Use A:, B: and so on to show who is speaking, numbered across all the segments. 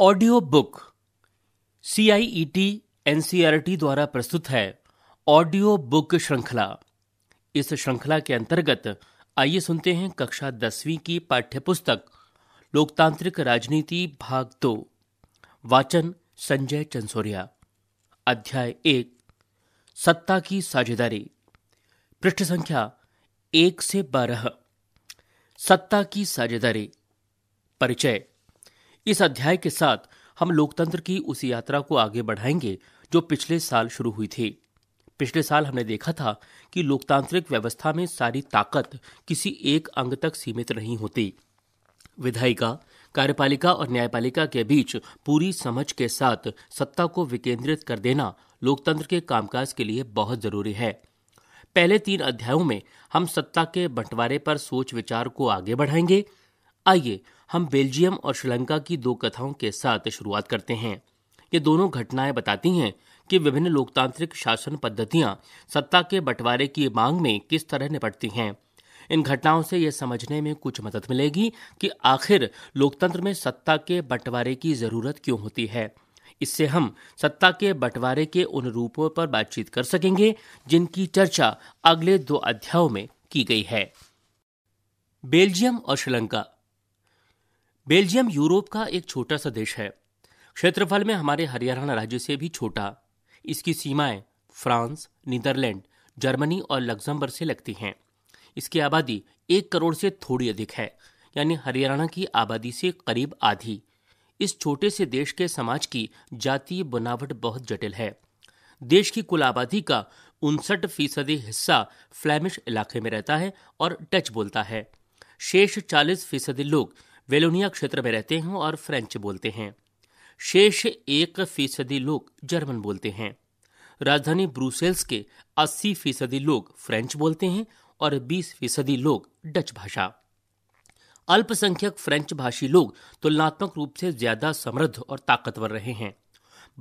A: audio book C I E e T N C R T द्वारा प्रस्तुत है audio book श्रृंखला इस श्रृंखला के अंतर्गत आइए सुनते हैं कक्षा दसवीं की पाठ्य पुस्तक लोकतांत्रिक राजनीति भाग दो वाचन संजय चंसोरिया अध्याय एक सत्ता की साझेदारी पृष्ठ संख्या एक से बारह सत्ता की साझेदारी परिचय इस अध्याय के साथ हम लोकतंत्र की उस यात्रा को आगे बढ़ाएंगे जो पिछले साल शुरू हुई थी पिछले साल हमने देखा था कि लोकतांत्रिक व्यवस्था में सारी ताकत किसी एक अंग तक सीमित नहीं होती विधायिका कार्यपालिका और न्यायपालिका के बीच पूरी समझ के साथ सत्ता को विकेंद्रित कर देना लोकतंत्र के कामकाज के लिए बहुत जरूरी है पहले तीन अध्यायों में हम सत्ता के बंटवारे पर सोच विचार को आगे बढ़ाएंगे आइए हम बेल्जियम और श्रीलंका की दो कथाओं के साथ शुरुआत करते हैं ये दोनों घटनाएं बताती हैं कि विभिन्न लोकतांत्रिक शासन पद्धतियां सत्ता के बंटवारे की मांग में किस तरह निपटती हैं इन घटनाओं से यह समझने में कुछ मदद मिलेगी कि आखिर लोकतंत्र में सत्ता के बंटवारे की जरूरत क्यों होती है इससे हम सत्ता के बंटवारे के उन रूपों पर बातचीत कर सकेंगे जिनकी चर्चा अगले दो अध्यायों में की गई है बेल्जियम और श्रीलंका बेल्जियम यूरोप का एक छोटा सा देश है क्षेत्रफल में हमारे हरियाणा राज्य से भी छोटा इसकी सीमाएं फ्रांस नीदरलैंड जर्मनी और लग्जमबर्ग से लगती हैं इसकी आबादी एक करोड़ से थोड़ी अधिक है यानी हरियाणा की आबादी से करीब आधी इस छोटे से देश के समाज की जातीय बनावट बहुत जटिल है देश की कुल आबादी का उनसठ फीसदी हिस्सा फ्लैमिश इलाके में रहता है और टच बोलता है शेष चालीस फीसदी लोग वेलोनिया क्षेत्र में रहते हैं और फ्रेंच बोलते हैं शेष एक फीसदी लोग जर्मन बोलते हैं राजधानी ब्रूसेल्स के 80 फीसदी लोग फ्रेंच बोलते हैं और 20 फीसदी लोग डच भाषा अल्पसंख्यक फ्रेंच भाषी लोग तुलनात्मक रूप से ज्यादा समृद्ध और ताकतवर रहे हैं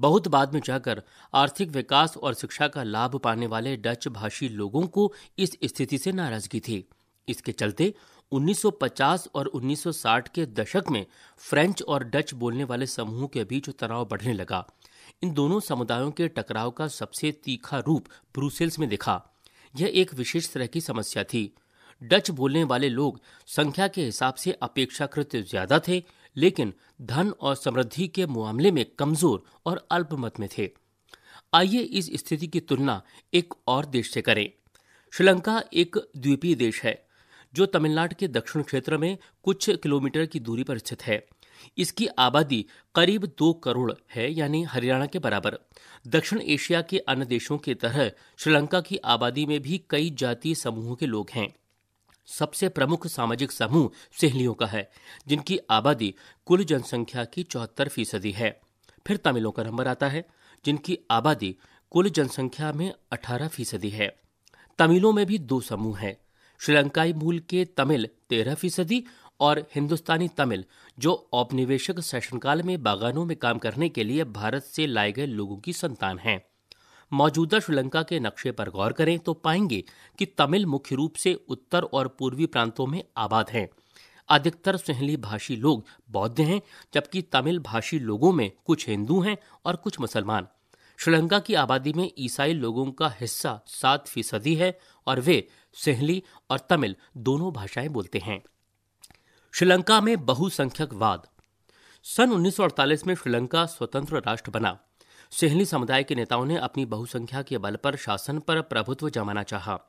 A: बहुत बाद में जाकर आर्थिक विकास और शिक्षा का लाभ पाने वाले डच भाषी लोगों को इस स्थिति से नाराजगी थी इसके चलते 1950 और 1960 के दशक में फ्रेंच और डच बोलने वाले समूहों के बीच तनाव बढ़ने लगा इन दोनों समुदायों के टकराव का सबसे तीखा रूप ब्रूसेल्स में दिखा यह एक विशेष तरह की समस्या थी डच बोलने वाले लोग संख्या के हिसाब से अपेक्षाकृत ज्यादा थे लेकिन धन और समृद्धि के मामले में कमजोर और अल्पमत में थे आइए इस स्थिति की तुलना एक और देश से करें श्रीलंका एक द्वीपीय देश है जो तमिलनाडु के दक्षिण क्षेत्र में कुछ किलोमीटर की दूरी पर स्थित है इसकी आबादी करीब दो करोड़ है यानी हरियाणा के बराबर दक्षिण एशिया के अन्य देशों की तरह श्रीलंका की आबादी में भी कई जातीय समूहों के लोग हैं सबसे प्रमुख सामाजिक समूह सहेलियों का है जिनकी आबादी कुल जनसंख्या की चौहत्तर फीसदी है फिर तमिलों का नंबर आता है जिनकी आबादी कुल जनसंख्या में अठारह फीसदी है तमिलों में भी दो समूह हैं श्रीलंकाई मूल के तमिल तेरह फीसदी और हिंदुस्तानी तमिल जो औपनिवेशक शासनकाल में बागानों में काम करने के लिए भारत से लाए गए लोगों की संतान हैं मौजूदा श्रीलंका के नक्शे पर गौर करें तो पाएंगे कि तमिल मुख्य रूप से उत्तर और पूर्वी प्रांतों में आबाद हैं अधिकतर सुहली भाषी लोग बौद्ध हैं जबकि तमिल भाषी लोगों में कुछ हिंदू हैं और कुछ मुसलमान श्रीलंका की आबादी में ईसाई लोगों का हिस्सा सात फीसदी है और वे सिंहली और तमिल दोनों भाषाएं बोलते हैं श्रीलंका में बहुसंख्यकवाद सन 1948 में श्रीलंका स्वतंत्र राष्ट्र बना सिंहली समुदाय के नेताओं ने अपनी बहुसंख्या के बल पर शासन पर प्रभुत्व जमाना चाहा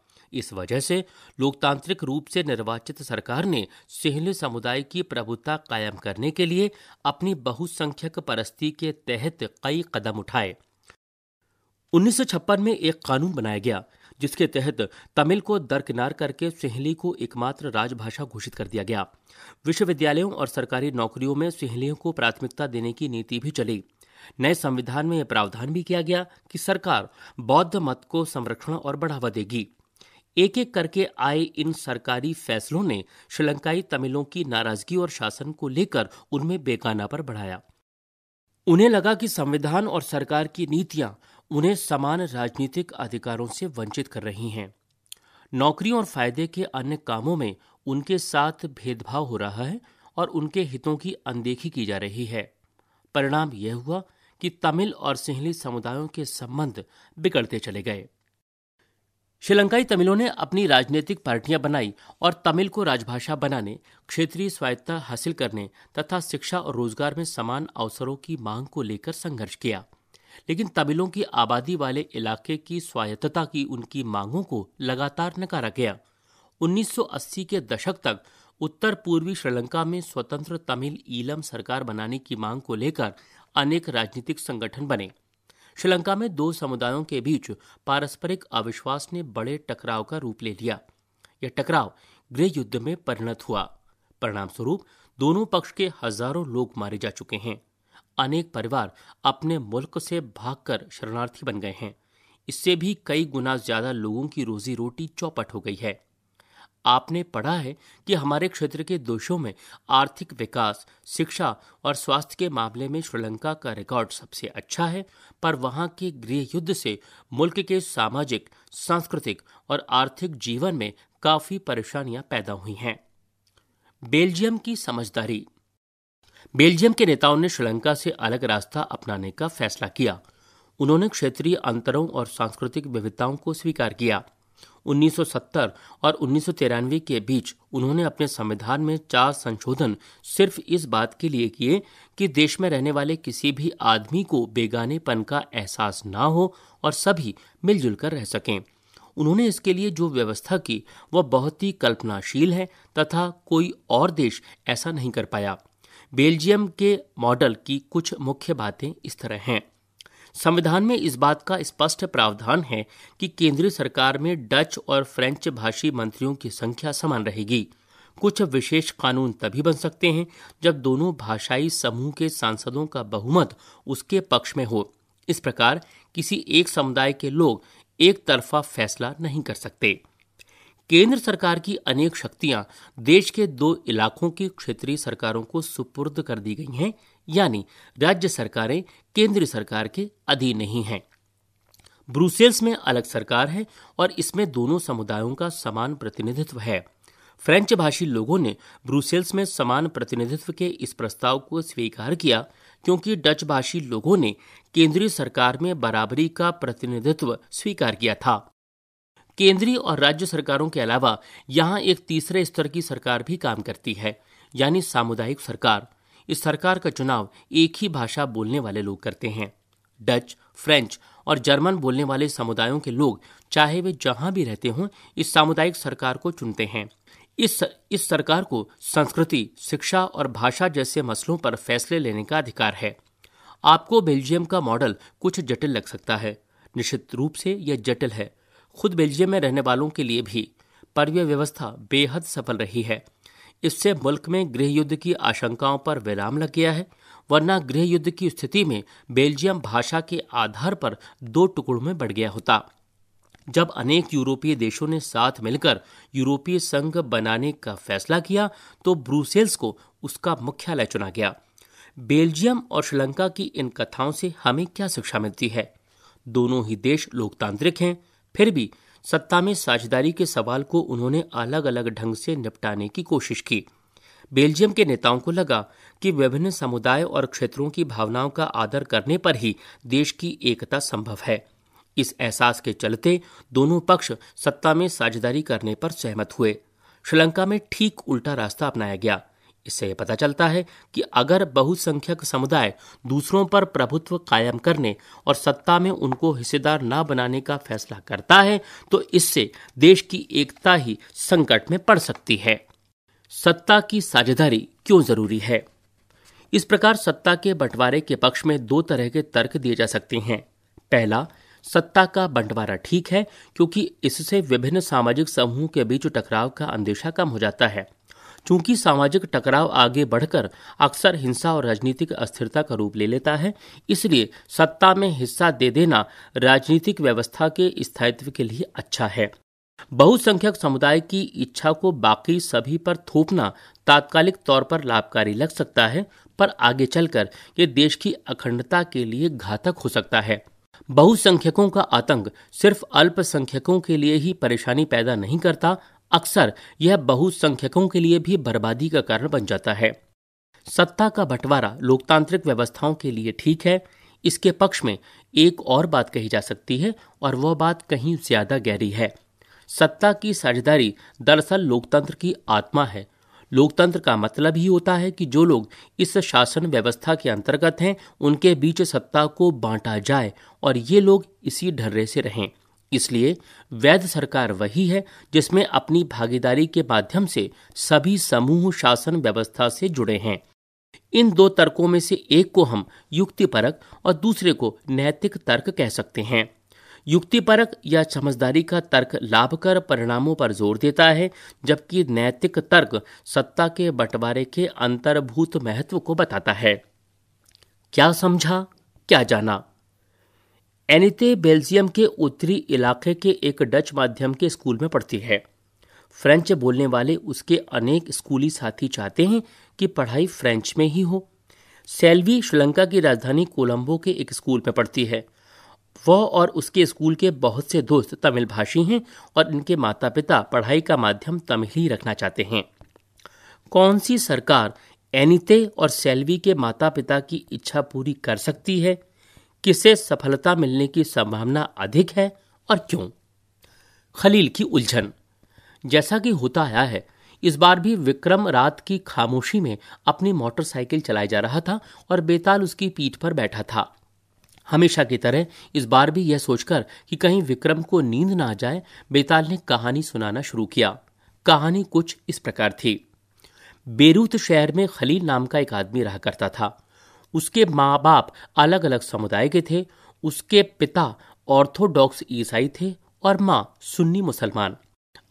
A: इस वजह से लोकतांत्रिक रूप से निर्वाचित सरकार ने सिंहली समुदाय की प्रभुता कायम करने के लिए अपनी बहुसंख्यक परस्ती के तहत कई कदम उठाए 1956 में एक कानून बनाया गया जिसके तहत तमिल को दरकिनार करके सिंहली को एकमात्र राजभाषा घोषित कर दिया गया विश्वविद्यालयों और सरकारी नौकरियों में सिंहलियों को प्राथमिकता देने की नीति भी चली नए संविधान में यह प्रावधान भी किया गया कि सरकार बौद्ध मत को संरक्षण और बढ़ावा देगी एक एक करके आए इन सरकारी फैसलों ने श्रीलंकाई तमिलों की नाराजगी और शासन को लेकर उनमें बेगाना पर बढ़ाया उन्हें लगा कि संविधान और सरकार की नीतियां उन्हें समान राजनीतिक अधिकारों से वंचित कर रही हैं नौकरियों और फायदे के अन्य कामों में उनके साथ भेदभाव हो रहा है और उनके हितों की अनदेखी की जा रही है परिणाम यह हुआ कि तमिल और सिंहली समुदायों के संबंध बिगड़ते चले गए श्रीलंकाई तमिलों ने अपनी राजनीतिक पार्टियां बनाई और तमिल को राजभाषा बनाने क्षेत्रीय स्वायत्ता हासिल करने तथा शिक्षा और रोजगार में समान अवसरों की मांग को लेकर संघर्ष किया लेकिन तमिलों की आबादी वाले इलाके की स्वायत्तता की उनकी मांगों को लगातार नकारा गया 1980 के दशक तक उत्तर पूर्वी श्रीलंका में स्वतंत्र तमिल ईलम सरकार बनाने की मांग को लेकर अनेक राजनीतिक संगठन बने श्रीलंका में दो समुदायों के बीच पारस्परिक अविश्वास ने बड़े टकराव का रूप ले लिया यह टकराव गृह युद्ध में परिणत हुआ परिणाम स्वरूप दोनों पक्ष के हजारों लोग मारे जा चुके हैं अनेक परिवार अपने मुल्क से भागकर शरणार्थी बन गए हैं इससे भी कई गुना ज्यादा लोगों की रोजी रोटी चौपट हो गई है आपने पढ़ा है कि हमारे क्षेत्र के देशों में आर्थिक विकास शिक्षा और स्वास्थ्य के मामले में श्रीलंका का रिकॉर्ड सबसे अच्छा है पर वहां के गृह युद्ध से मुल्क के सामाजिक सांस्कृतिक और आर्थिक जीवन में काफी परेशानियां पैदा हुई हैं बेल्जियम की समझदारी बेल्जियम के नेताओं ने श्रीलंका से अलग रास्ता अपनाने का फैसला किया उन्होंने क्षेत्रीय अंतरों और सांस्कृतिक विविधताओं को स्वीकार किया 1970 और उन्नीस के बीच उन्होंने अपने संविधान में चार संशोधन सिर्फ इस बात के लिए किए कि देश में रहने वाले किसी भी आदमी को बेगानेपन का एहसास ना हो और सभी मिलजुल कर रह सकें उन्होंने इसके लिए जो व्यवस्था की वह बहुत ही कल्पनाशील है तथा कोई और देश ऐसा नहीं कर पाया बेल्जियम के मॉडल की कुछ मुख्य बातें इस तरह हैं संविधान में इस बात का स्पष्ट प्रावधान है कि केंद्रीय सरकार में डच और फ्रेंच भाषी मंत्रियों की संख्या समान रहेगी कुछ विशेष कानून तभी बन सकते हैं जब दोनों भाषाई समूह के सांसदों का बहुमत उसके पक्ष में हो इस प्रकार किसी एक समुदाय के लोग एक तरफा फैसला नहीं कर सकते केंद्र सरकार की अनेक शक्तियां देश के दो इलाकों की क्षेत्रीय सरकारों को सुपुर्द कर दी गई हैं यानी राज्य सरकारें केंद्र सरकार के अधीन नहीं हैं ब्रूसेल्स में अलग सरकार है और इसमें दोनों समुदायों का समान प्रतिनिधित्व है फ्रेंच भाषी लोगों ने ब्रूसेल्स में समान प्रतिनिधित्व के इस प्रस्ताव को स्वीकार किया क्योंकि डच भाषी लोगों ने केंद्रीय सरकार में बराबरी का प्रतिनिधित्व स्वीकार किया था केंद्रीय और राज्य सरकारों के अलावा यहाँ एक तीसरे स्तर की सरकार भी काम करती है यानी सामुदायिक सरकार इस सरकार का चुनाव एक ही भाषा बोलने वाले लोग करते हैं डच फ्रेंच और जर्मन बोलने वाले समुदायों के लोग चाहे वे जहां भी रहते हों इस सामुदायिक सरकार को चुनते हैं इस इस सरकार को संस्कृति शिक्षा और भाषा जैसे मसलों पर फैसले लेने का अधिकार है आपको बेल्जियम का मॉडल कुछ जटिल लग सकता है निश्चित रूप से यह जटिल है खुद बेल्जियम में रहने वालों के लिए भी पर्व व्यवस्था बेहद सफल रही है इससे मुल्क में गृह युद्ध की आशंकाओं पर विराम लग गया है वरना गृह युद्ध की स्थिति में बेल्जियम भाषा के आधार पर दो टुकड़ों में बढ़ गया होता जब अनेक यूरोपीय देशों ने साथ मिलकर यूरोपीय संघ बनाने का फैसला किया तो ब्रूसेल्स को उसका मुख्यालय चुना गया बेल्जियम और श्रीलंका की इन कथाओं से हमें क्या शिक्षा मिलती है दोनों ही देश लोकतांत्रिक हैं फिर भी सत्ता में साझेदारी के सवाल को उन्होंने अलग अलग ढंग से निपटाने की कोशिश की बेल्जियम के नेताओं को लगा कि विभिन्न समुदाय और क्षेत्रों की भावनाओं का आदर करने पर ही देश की एकता संभव है इस एहसास के चलते दोनों पक्ष सत्ता में साझेदारी करने पर सहमत हुए श्रीलंका में ठीक उल्टा रास्ता अपनाया गया इससे यह पता चलता है कि अगर बहुसंख्यक समुदाय दूसरों पर प्रभुत्व कायम करने और सत्ता में उनको हिस्सेदार न बनाने का फैसला करता है तो इससे देश की एकता ही संकट में पड़ सकती है सत्ता की साझेदारी क्यों जरूरी है इस प्रकार सत्ता के बंटवारे के पक्ष में दो तरह के तर्क दिए जा सकते हैं पहला सत्ता का बंटवारा ठीक है क्योंकि इससे विभिन्न सामाजिक समूहों के बीच टकराव का अंदेशा कम हो जाता है चूंकि सामाजिक टकराव आगे बढ़कर अक्सर हिंसा और राजनीतिक अस्थिरता का रूप ले लेता है इसलिए सत्ता में हिस्सा दे देना राजनीतिक व्यवस्था के स्थायित्व के लिए अच्छा है बहुसंख्यक समुदाय की इच्छा को बाकी सभी पर थोपना तात्कालिक तौर पर लाभकारी लग सकता है पर आगे चलकर ये देश की अखंडता के लिए घातक हो सकता है बहुसंख्यकों का आतंक सिर्फ अल्पसंख्यकों के लिए ही परेशानी पैदा नहीं करता अक्सर यह बहुसंख्यकों के लिए भी बर्बादी का कारण बन जाता है सत्ता का बंटवारा लोकतांत्रिक व्यवस्थाओं के लिए ठीक है इसके पक्ष में एक और बात कही जा सकती है और वह बात कहीं ज्यादा गहरी है सत्ता की साझेदारी दरअसल लोकतंत्र की आत्मा है लोकतंत्र का मतलब ही होता है कि जो लोग इस शासन व्यवस्था के अंतर्गत हैं उनके बीच सत्ता को बांटा जाए और ये लोग इसी ढर्रे से रहें इसलिए वैध सरकार वही है जिसमें अपनी भागीदारी के माध्यम से सभी समूह शासन व्यवस्था से जुड़े हैं इन दो तर्कों में से एक को हम युक्तिपरक और दूसरे को नैतिक तर्क कह सकते हैं युक्तिपरक या समझदारी का तर्क लाभ कर परिणामों पर जोर देता है जबकि नैतिक तर्क सत्ता के बंटवारे के अंतर्भूत महत्व को बताता है क्या समझा क्या जाना एनिते बेल्जियम के उत्तरी इलाके के एक डच माध्यम के स्कूल में पढ़ती है फ्रेंच बोलने वाले उसके अनेक स्कूली साथी चाहते हैं कि पढ़ाई फ्रेंच में ही हो सेल्वी श्रीलंका की राजधानी कोलंबो के एक स्कूल में पढ़ती है वह और उसके स्कूल के बहुत से दोस्त तमिल भाषी हैं और इनके माता पिता पढ़ाई का माध्यम तमिल ही रखना चाहते हैं कौन सी सरकार एनिते और सेल्वी के माता पिता की इच्छा पूरी कर सकती है किसे सफलता मिलने की संभावना अधिक है और क्यों खलील की उलझन जैसा कि होता आया है इस बार भी विक्रम रात की खामोशी में अपनी मोटरसाइकिल चलाया जा रहा था और बेताल उसकी पीठ पर बैठा था हमेशा की तरह इस बार भी यह सोचकर कि कहीं विक्रम को नींद ना आ जाए बेताल ने कहानी सुनाना शुरू किया कहानी कुछ इस प्रकार थी बेरूत शहर में खलील नाम का एक आदमी रहा करता था उसके माँ बाप अलग अलग समुदाय के थे उसके पिता ऑर्थोडॉक्स ईसाई थे और माँ सुन्नी मुसलमान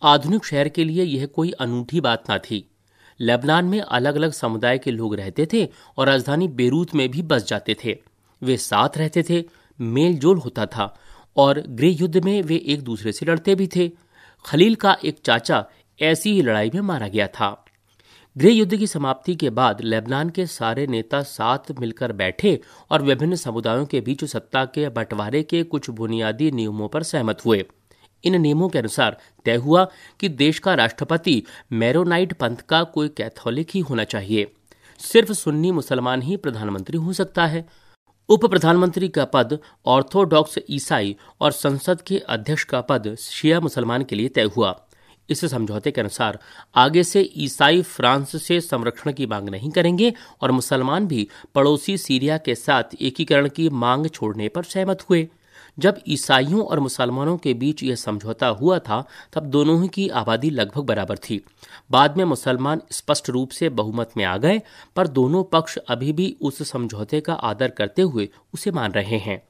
A: आधुनिक शहर के लिए यह कोई अनूठी बात ना थी लेबनान में अलग अलग समुदाय के लोग रहते थे और राजधानी बेरूत में भी बस जाते थे वे साथ रहते थे मेल जोल होता था और गृह युद्ध में वे एक दूसरे से लड़ते भी थे खलील का एक चाचा ऐसी ही लड़ाई में मारा गया था गृह युद्ध की समाप्ति के बाद लेबनान के सारे नेता साथ मिलकर बैठे और विभिन्न समुदायों के बीच सत्ता के बंटवारे के कुछ बुनियादी नियमों पर सहमत हुए इन नियमों के अनुसार तय हुआ कि देश का राष्ट्रपति मैरोनाइट पंथ का कोई कैथोलिक ही होना चाहिए सिर्फ सुन्नी मुसलमान ही प्रधानमंत्री हो सकता है उप प्रधानमंत्री का पद ऑर्थोडॉक्स ईसाई और संसद के अध्यक्ष का पद शिया मुसलमान के लिए तय हुआ इस समझौते के अनुसार आगे से ईसाई फ्रांस से संरक्षण की मांग नहीं करेंगे और मुसलमान भी पड़ोसी सीरिया के साथ एकीकरण की मांग छोड़ने पर सहमत हुए जब ईसाइयों और मुसलमानों के बीच यह समझौता हुआ था तब दोनों ही की आबादी लगभग बराबर थी बाद में मुसलमान स्पष्ट रूप से बहुमत में आ गए पर दोनों पक्ष अभी भी उस समझौते का आदर करते हुए उसे मान रहे हैं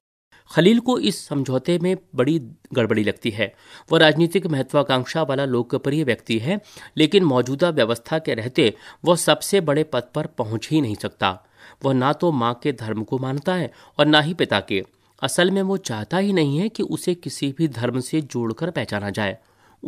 A: खलील को इस समझौते में बड़ी गड़बड़ी लगती है वह राजनीतिक महत्वाकांक्षा वाला लोकप्रिय व्यक्ति है लेकिन मौजूदा व्यवस्था के रहते वह सबसे बड़े पद पर पहुंच ही नहीं सकता वह ना तो माँ के धर्म को मानता है और ना ही पिता के असल में वो चाहता ही नहीं है कि उसे किसी भी धर्म से जोड़कर पहचाना जाए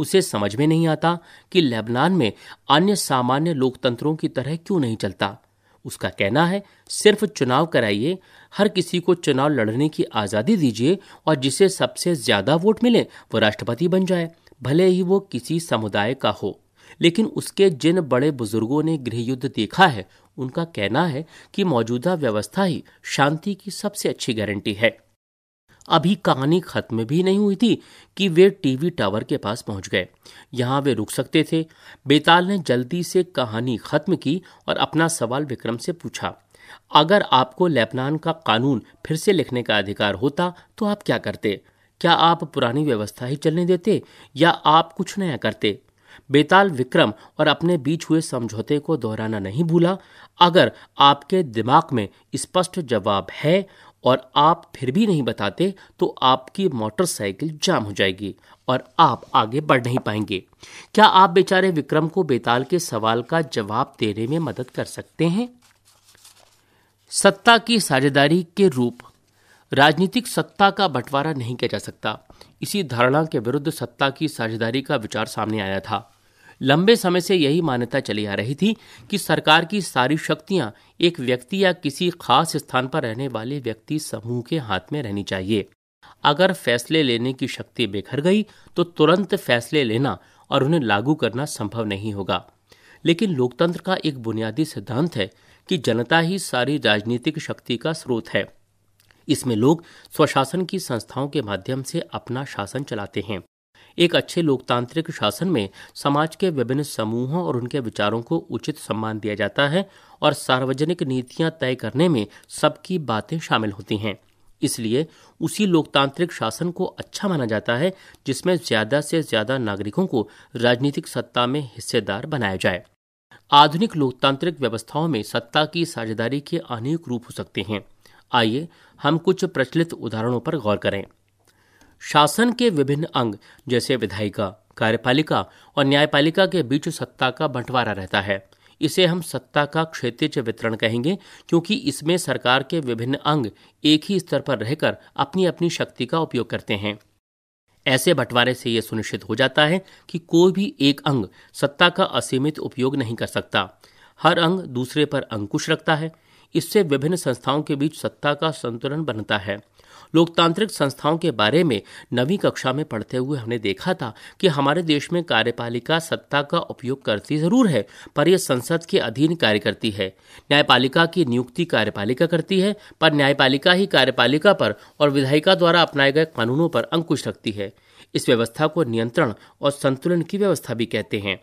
A: उसे समझ में नहीं आता कि लेबनान में अन्य सामान्य लोकतंत्रों की तरह क्यों नहीं चलता उसका कहना है सिर्फ चुनाव कराइए हर किसी को चुनाव लड़ने की आज़ादी दीजिए और जिसे सबसे ज़्यादा वोट मिले वो राष्ट्रपति बन जाए भले ही वो किसी समुदाय का हो लेकिन उसके जिन बड़े बुजुर्गों ने गृह युद्ध देखा है उनका कहना है कि मौजूदा व्यवस्था ही शांति की सबसे अच्छी गारंटी है अभी कहानी खत्म भी नहीं हुई थी कि वे टीवी टावर के पास पहुंच गए यहाँ वे रुक सकते थे बेताल ने जल्दी से कहानी खत्म की और अपना सवाल विक्रम से पूछा अगर आपको लेबनान का कानून फिर से लिखने का अधिकार होता तो आप क्या करते क्या आप पुरानी व्यवस्था ही चलने देते या आप कुछ नया करते बेताल विक्रम और अपने बीच हुए समझौते को दोहराना नहीं भूला अगर आपके दिमाग में स्पष्ट जवाब है और आप फिर भी नहीं बताते तो आपकी मोटरसाइकिल जाम हो जाएगी और आप आगे बढ़ नहीं पाएंगे क्या आप बेचारे विक्रम को बेताल के सवाल का जवाब देने में मदद कर सकते हैं सत्ता की साझेदारी के रूप राजनीतिक सत्ता का बंटवारा नहीं किया जा सकता इसी धारणा के विरुद्ध सत्ता की साझेदारी का विचार सामने आया था लंबे समय से यही मान्यता चली आ रही थी कि सरकार की सारी शक्तियां एक व्यक्ति या किसी खास स्थान पर रहने वाले व्यक्ति समूह के हाथ में रहनी चाहिए अगर फैसले लेने की शक्ति बिखर गई तो तुरंत फैसले लेना और उन्हें लागू करना संभव नहीं होगा लेकिन लोकतंत्र का एक बुनियादी सिद्धांत है कि जनता ही सारी राजनीतिक शक्ति का स्रोत है इसमें लोग स्वशासन की संस्थाओं के माध्यम से अपना शासन चलाते हैं एक अच्छे लोकतांत्रिक शासन में समाज के विभिन्न समूहों और उनके विचारों को उचित सम्मान दिया जाता है और सार्वजनिक नीतियां तय करने में सबकी बातें शामिल होती हैं इसलिए उसी लोकतांत्रिक शासन को अच्छा माना जाता है जिसमें ज्यादा से ज्यादा नागरिकों को राजनीतिक सत्ता में हिस्सेदार बनाया जाए आधुनिक लोकतांत्रिक व्यवस्थाओं में सत्ता की साझेदारी के अनेक रूप हो सकते हैं आइए हम कुछ प्रचलित उदाहरणों पर गौर करें शासन के विभिन्न अंग जैसे विधायिका कार्यपालिका और न्यायपालिका के बीच सत्ता का बंटवारा रहता है इसे हम सत्ता का क्षेत्रीय वितरण कहेंगे क्योंकि इसमें सरकार के विभिन्न अंग एक ही स्तर पर रहकर अपनी अपनी शक्ति का उपयोग करते हैं ऐसे बंटवारे से यह सुनिश्चित हो जाता है कि कोई भी एक अंग सत्ता का असीमित उपयोग नहीं कर सकता हर अंग दूसरे पर अंकुश रखता है इससे विभिन्न संस्थाओं के बीच सत्ता का संतुलन बनता है लोकतांत्रिक संस्थाओं के बारे में नवी कक्षा में पढ़ते हुए हमने देखा था कि हमारे देश में कार्यपालिका सत्ता का उपयोग करती जरूर है पर यह संसद के अधीन कार्य करती है न्यायपालिका की नियुक्ति कार्यपालिका करती है पर न्यायपालिका ही कार्यपालिका पर और विधायिका द्वारा अपनाए गए कानूनों पर अंकुश रखती है इस व्यवस्था को नियंत्रण और संतुलन की व्यवस्था भी कहते हैं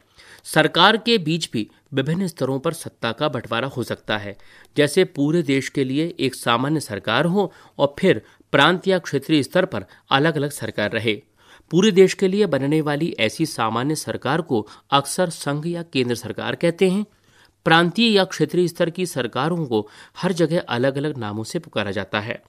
A: सरकार के बीच भी विभिन्न स्तरों पर सत्ता का बंटवारा हो सकता है जैसे पूरे देश के लिए एक सामान्य सरकार हो और फिर प्रांत या क्षेत्रीय स्तर पर अलग अलग सरकार रहे पूरे देश के लिए बनने वाली ऐसी सामान्य सरकार को अक्सर संघ या केंद्र सरकार कहते हैं प्रांतीय या क्षेत्रीय स्तर की सरकारों को हर जगह अलग अलग नामों से पुकारा जाता है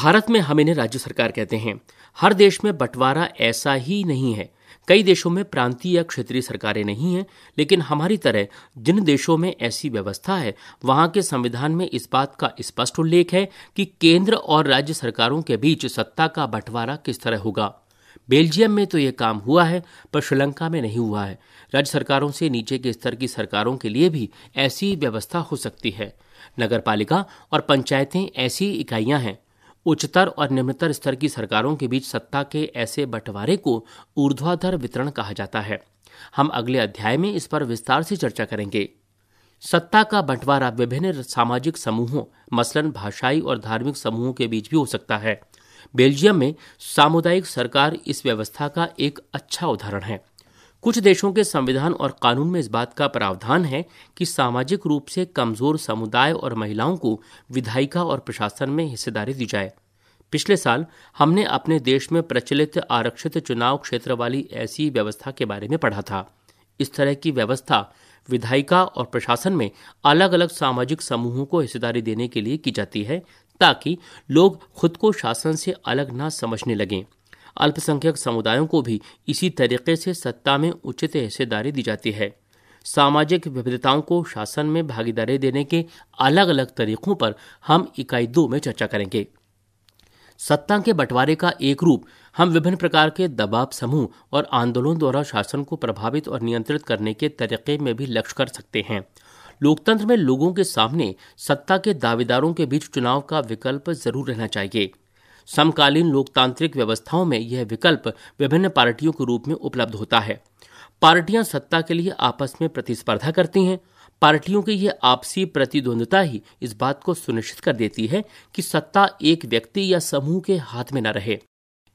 A: भारत में हम इन्हें राज्य सरकार कहते हैं हर देश में बंटवारा ऐसा ही नहीं है कई देशों में प्रांतीय या क्षेत्रीय सरकारें नहीं हैं लेकिन हमारी तरह जिन देशों में ऐसी व्यवस्था है वहां के संविधान में इस बात का स्पष्ट उल्लेख है कि केंद्र और राज्य सरकारों के बीच सत्ता का बंटवारा किस तरह होगा बेल्जियम में तो यह काम हुआ है पर श्रीलंका में नहीं हुआ है राज्य सरकारों से नीचे के स्तर की सरकारों के लिए भी ऐसी व्यवस्था हो सकती है नगरपालिका और पंचायतें ऐसी इकाइयां हैं उच्चतर और निम्नतर स्तर की सरकारों के बीच सत्ता के ऐसे बंटवारे को ऊर्ध्वाधर वितरण कहा जाता है हम अगले अध्याय में इस पर विस्तार से चर्चा करेंगे सत्ता का बंटवारा विभिन्न सामाजिक समूहों मसलन भाषाई और धार्मिक समूहों के बीच भी हो सकता है बेल्जियम में सामुदायिक सरकार इस व्यवस्था का एक अच्छा उदाहरण है कुछ देशों के संविधान और कानून में इस बात का प्रावधान है कि सामाजिक रूप से कमजोर समुदाय और महिलाओं को विधायिका और प्रशासन में हिस्सेदारी दी जाए पिछले साल हमने अपने देश में प्रचलित आरक्षित चुनाव क्षेत्र वाली ऐसी व्यवस्था के बारे में पढ़ा था इस तरह की व्यवस्था विधायिका और प्रशासन में अलग अलग सामाजिक समूहों को हिस्सेदारी देने के लिए की जाती है ताकि लोग खुद को शासन से अलग न समझने लगें अल्पसंख्यक समुदायों को भी इसी तरीके से सत्ता में उचित हिस्सेदारी दी जाती है सामाजिक विविधताओं को शासन में भागीदारी देने के अलग अलग तरीकों पर हम इकाई दो में चर्चा करेंगे सत्ता के बंटवारे का एक रूप हम विभिन्न प्रकार के दबाव समूह और आंदोलन द्वारा शासन को प्रभावित और नियंत्रित करने के तरीके में भी लक्ष्य कर सकते हैं लोकतंत्र में लोगों के सामने सत्ता के दावेदारों के बीच चुनाव का विकल्प जरूर रहना चाहिए समकालीन लोकतांत्रिक व्यवस्थाओं में यह विकल्प विभिन्न पार्टियों के रूप में उपलब्ध होता है पार्टियां सत्ता के लिए आपस में प्रतिस्पर्धा करती हैं पार्टियों की यह आपसी प्रतिद्वंदता ही इस बात को सुनिश्चित कर देती है कि सत्ता एक व्यक्ति या समूह के हाथ में न रहे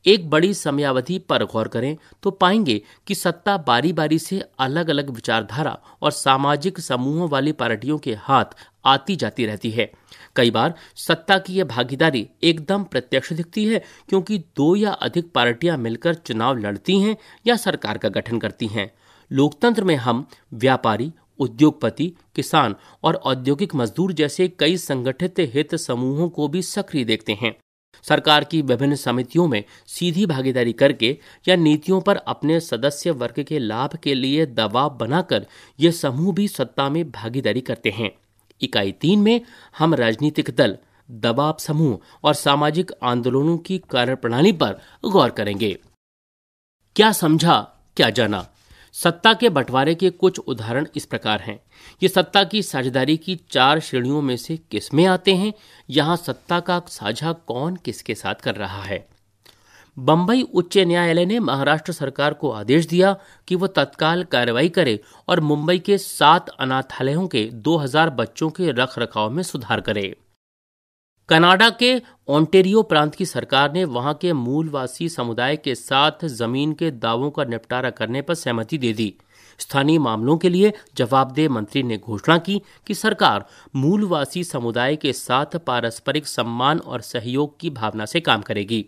A: एक बड़ी समयावधि पर गौर करें तो पाएंगे कि सत्ता बारी बारी से अलग अलग विचारधारा और सामाजिक समूहों वाली पार्टियों के हाथ आती जाती रहती है कई बार सत्ता की यह भागीदारी एकदम प्रत्यक्ष दिखती है क्योंकि दो या अधिक पार्टियां मिलकर चुनाव लड़ती हैं या सरकार का गठन करती हैं लोकतंत्र में हम व्यापारी उद्योगपति किसान और औद्योगिक मजदूर जैसे कई संगठित हित समूहों को भी सक्रिय देखते हैं सरकार की विभिन्न समितियों में सीधी भागीदारी करके या नीतियों पर अपने सदस्य वर्ग के लाभ के लिए दबाव बनाकर ये समूह भी सत्ता में भागीदारी करते हैं इकाई तीन में हम राजनीतिक दल दबाव समूह और सामाजिक आंदोलनों की कार्यप्रणाली पर गौर करेंगे क्या समझा क्या जाना सत्ता के बंटवारे के कुछ उदाहरण इस प्रकार हैं ये सत्ता की साझेदारी की चार श्रेणियों में से किसमें आते हैं यहाँ सत्ता का साझा कौन किसके साथ कर रहा है बम्बई उच्च न्यायालय ने महाराष्ट्र सरकार को आदेश दिया कि वह तत्काल कार्रवाई करे और मुंबई के सात अनाथालयों के 2000 बच्चों के रख रखाव में सुधार करे कनाडा के ओंटेरियो प्रांत की सरकार ने वहां के मूलवासी समुदाय के साथ जमीन के दावों का निपटारा करने पर सहमति दे दी स्थानीय मामलों के लिए जवाबदेह मंत्री ने घोषणा की कि सरकार मूलवासी समुदाय के साथ पारस्परिक सम्मान और सहयोग की भावना से काम करेगी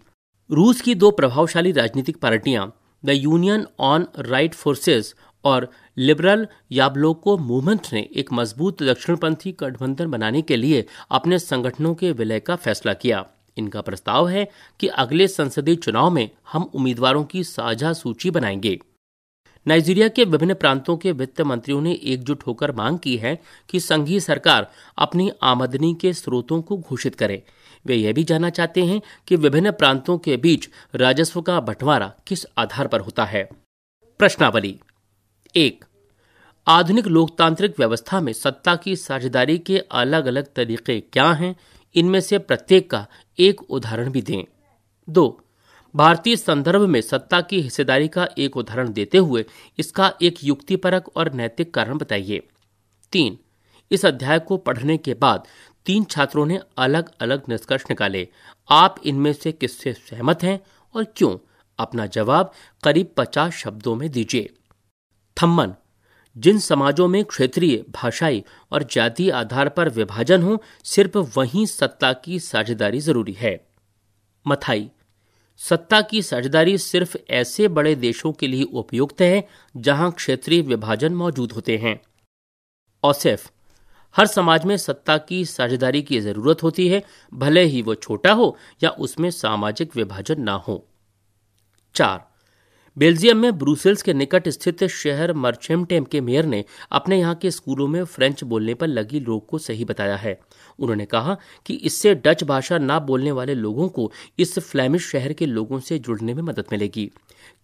A: रूस की दो प्रभावशाली राजनीतिक पार्टियां the Union on Right Forces और लिबरल याबलोको मूवमेंट ने एक मजबूत दक्षिणपंथी गठबंधन बनाने के लिए अपने संगठनों के विलय का फैसला किया इनका प्रस्ताव है कि अगले संसदीय चुनाव में हम उम्मीदवारों की साझा सूची बनाएंगे नाइजीरिया के विभिन्न प्रांतों के वित्त मंत्रियों ने एकजुट होकर मांग की है कि संघीय सरकार अपनी आमदनी के स्रोतों को घोषित करे वे यह भी जानना चाहते हैं कि विभिन्न प्रांतों के बीच राजस्व का बंटवारा किस आधार पर होता है प्रश्नावली एक आधुनिक लोकतांत्रिक व्यवस्था में सत्ता की साझेदारी के अलग अलग तरीके क्या हैं इनमें से प्रत्येक का एक उदाहरण भी दें दो भारतीय संदर्भ में सत्ता की हिस्सेदारी का एक उदाहरण देते हुए इसका एक युक्तिपरक और नैतिक कारण बताइए तीन इस अध्याय को पढ़ने के बाद तीन छात्रों ने अलग अलग निष्कर्ष निकाले आप इनमें से किससे सहमत हैं और क्यों अपना जवाब करीब पचास शब्दों में दीजिए थम्मन जिन समाजों में क्षेत्रीय भाषाई और जाति आधार पर विभाजन हो सिर्फ वहीं सत्ता की साझेदारी जरूरी है मथाई सत्ता की साझेदारी सिर्फ ऐसे बड़े देशों के लिए उपयुक्त है जहां क्षेत्रीय विभाजन मौजूद होते हैं औसेफ हर समाज में सत्ता की साझेदारी की जरूरत होती है भले ही वह छोटा हो या उसमें सामाजिक विभाजन ना हो चार बेल्जियम में ब्रूसेल्स के निकट स्थित शहर मर्चेमटेम के मेयर ने अपने यहाँ के स्कूलों में फ्रेंच बोलने पर लगी रोक को सही बताया है उन्होंने कहा कि इससे डच भाषा ना बोलने वाले लोगों को इस फ्लेमिश शहर के लोगों से जुड़ने में मदद मिलेगी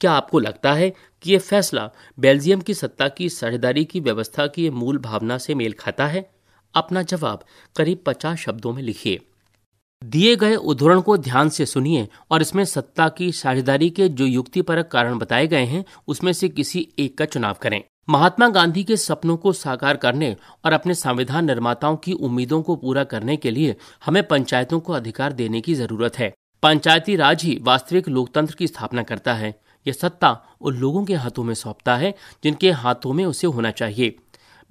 A: क्या आपको लगता है कि यह फैसला बेल्जियम की सत्ता की साझेदारी की व्यवस्था की मूल भावना से मेल खाता है अपना जवाब करीब पचास शब्दों में लिखिए दिए गए उदाहरण को ध्यान से सुनिए और इसमें सत्ता की साझेदारी के जो युक्ति पर कारण बताए गए हैं उसमें से किसी एक का चुनाव करें महात्मा गांधी के सपनों को साकार करने और अपने संविधान निर्माताओं की उम्मीदों को पूरा करने के लिए हमें पंचायतों को अधिकार देने की जरूरत है पंचायती राज ही वास्तविक लोकतंत्र की स्थापना करता है यह सत्ता उन लोगों के हाथों में सौंपता है जिनके हाथों में उसे होना चाहिए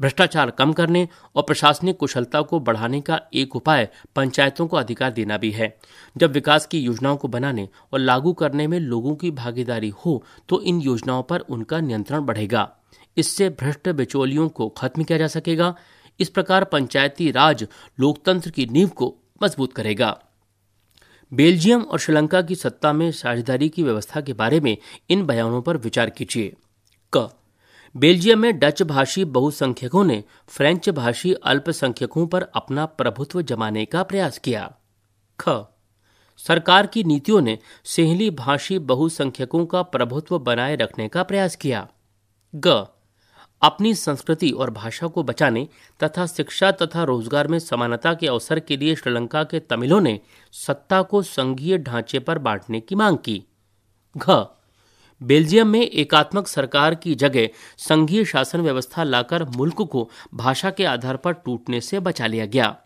A: भ्रष्टाचार कम करने और प्रशासनिक कुशलता को बढ़ाने का एक उपाय पंचायतों को अधिकार देना भी है जब विकास की योजनाओं को बनाने और लागू करने में लोगों की भागीदारी हो तो इन योजनाओं पर उनका नियंत्रण बढ़ेगा इससे भ्रष्ट बिचौलियों को खत्म किया जा सकेगा इस प्रकार पंचायती राज लोकतंत्र की नींव को मजबूत करेगा बेल्जियम और श्रीलंका की सत्ता में साझेदारी की व्यवस्था के बारे में इन बयानों पर विचार कीजिए क बेल्जियम में डच भाषी बहुसंख्यकों ने फ्रेंच भाषी अल्पसंख्यकों पर अपना प्रभुत्व जमाने का प्रयास किया ख सरकार की नीतियों ने सेहली भाषी बहुसंख्यकों का प्रभुत्व बनाए रखने का प्रयास किया ग अपनी संस्कृति और भाषा को बचाने तथा शिक्षा तथा रोजगार में समानता के अवसर के लिए श्रीलंका के तमिलों ने सत्ता को संघीय ढांचे पर बांटने की मांग की घ बेल्जियम में एकात्मक सरकार की जगह संघीय शासन व्यवस्था लाकर मुल्क को भाषा के आधार पर टूटने से बचा लिया गया